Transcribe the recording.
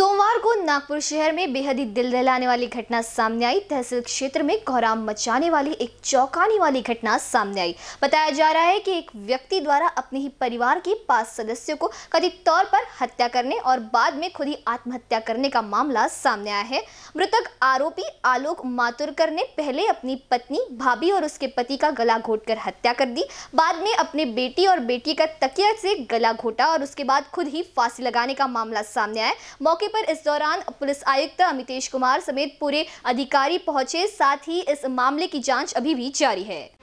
सोमवार को नागपुर शहर में बेहद ही दिल दहलाने वाली घटना सामने आई तहसील क्षेत्र में कोहराम मचाने वाली एक चौंकाने वाली घटना सामने आई बताया जा रहा है कि एक व्यक्ति द्वारा अपने ही परिवार के पांच सदस्यों को कथित तौर पर हत्या करने और बाद में खुद ही आत्महत्या करने का मामला सामने आया है मृतक आरोपी आलोक मातुरकर ने पहले अपनी पत्नी भाभी और उसके पति का गला घोट हत्या कर दी बाद में अपने बेटी और बेटी का तकिया से गला घोटा और उसके बाद खुद ही फांसी लगाने का मामला सामने आया मौके पर इस दौरान पुलिस आयुक्त अमितेश कुमार समेत पूरे अधिकारी पहुंचे साथ ही इस मामले की जांच अभी भी जारी है